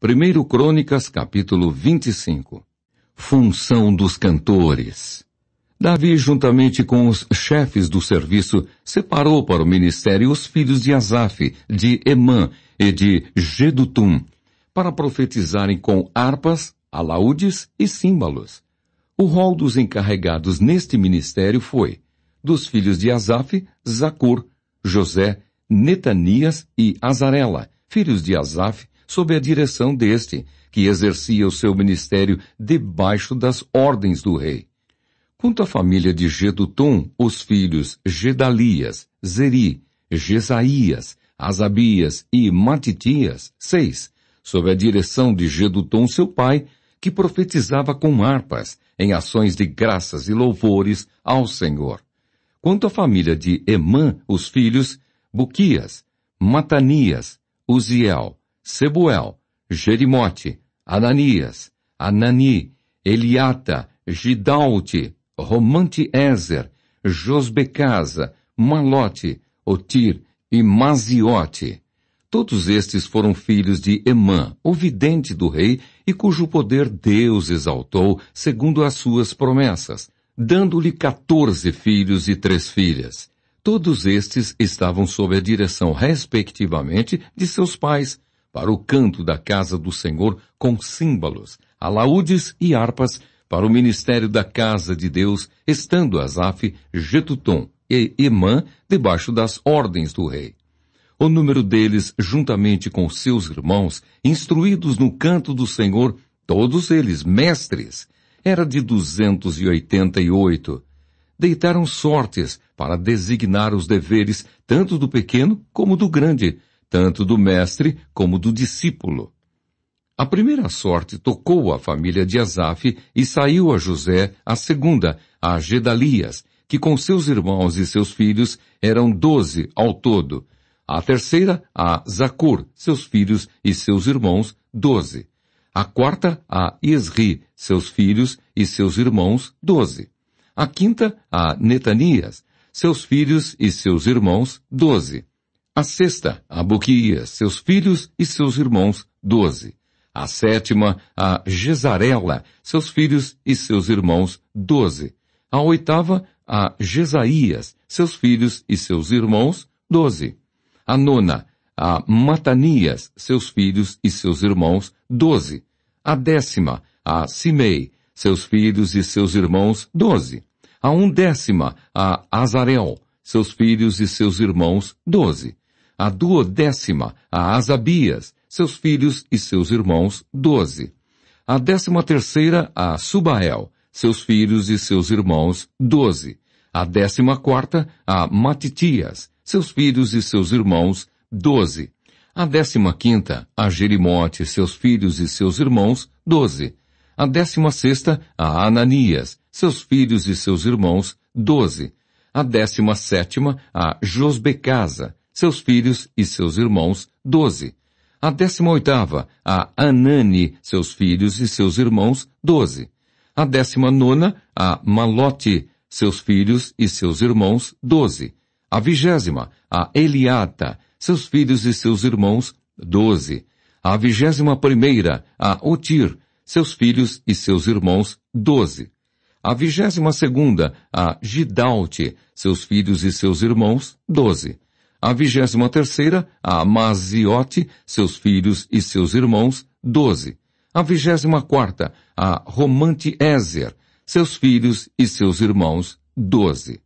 1 Crônicas, capítulo 25. Função dos cantores. Davi, juntamente com os chefes do serviço, separou para o ministério os filhos de Asaf, de Emã e de Gedutum, para profetizarem com harpas, alaúdes e símbolos. O rol dos encarregados neste ministério foi dos filhos de Asaf, Zacur, José, Netanias e Azarela, filhos de Asaf, sob a direção deste, que exercia o seu ministério debaixo das ordens do rei. Quanto à família de Gedutum, os filhos Gedalias, Zeri, Gesaías, Asabias e Matitias, seis, sob a direção de Gedutum seu pai, que profetizava com harpas, em ações de graças e louvores ao Senhor. Quanto à família de Emã, os filhos, Buquias, Matanias, Uziel, Sebuel, Jerimote, Ananias, Anani, Eliata, Gidalte, Romante Ezer, Josbecasa, Malote, Otir e Maziote. Todos estes foram filhos de Emã, o vidente do rei, e cujo poder Deus exaltou segundo as suas promessas, dando-lhe catorze filhos e três filhas. Todos estes estavam sob a direção, respectivamente, de seus pais, para o canto da casa do Senhor com símbolos, alaúdes e harpas para o ministério da casa de Deus, estando Asaf, Getutom e Emã debaixo das ordens do rei. O número deles, juntamente com seus irmãos, instruídos no canto do Senhor, todos eles mestres, era de duzentos e oitenta e oito. Deitaram sortes para designar os deveres tanto do pequeno como do grande, tanto do mestre como do discípulo. A primeira sorte tocou à família de Asaf e saiu a José a segunda, a Gedalias, que com seus irmãos e seus filhos eram doze ao todo. A terceira, a Zacur, seus filhos e seus irmãos, doze. A quarta, a Isri, seus filhos e seus irmãos, doze. A quinta, a Netanias, seus filhos e seus irmãos, doze. A sexta, a Buquia, seus filhos e seus irmãos, doze. A sétima, a Jezarela, seus filhos e seus irmãos, doze. A oitava, a Jesaías, seus filhos e seus irmãos, doze. A nona, a Matanias, seus filhos e seus irmãos, doze. A décima, a Simei, seus filhos e seus irmãos, doze. A undécima, a Azarel, seus filhos e seus irmãos, doze a duodécima a Asabias, seus filhos e seus irmãos, doze. A décima terceira a Subael, seus filhos e seus irmãos, doze. A décima quarta a Matitias, seus filhos e seus irmãos, doze. A décima quinta a Jerimote, seus filhos e seus irmãos, doze. A décima sexta a Ananias, seus filhos e seus irmãos, doze. A décima sétima a Josbecasa, seus filhos e seus irmãos, doze. A décima oitava, a Anani, seus filhos e seus irmãos, doze. A décima nona, a Malote, seus filhos e seus irmãos, doze. A vigésima, a Eliata, seus filhos e seus irmãos, doze. A vigésima primeira, a Otir, seus filhos e seus irmãos, doze. A vigésima segunda, a Gidalte, seus filhos e seus irmãos, doze. A vigésima terceira, a Amaziote, seus filhos e seus irmãos, doze. A vigésima quarta, a Romante Ezer, seus filhos e seus irmãos, doze.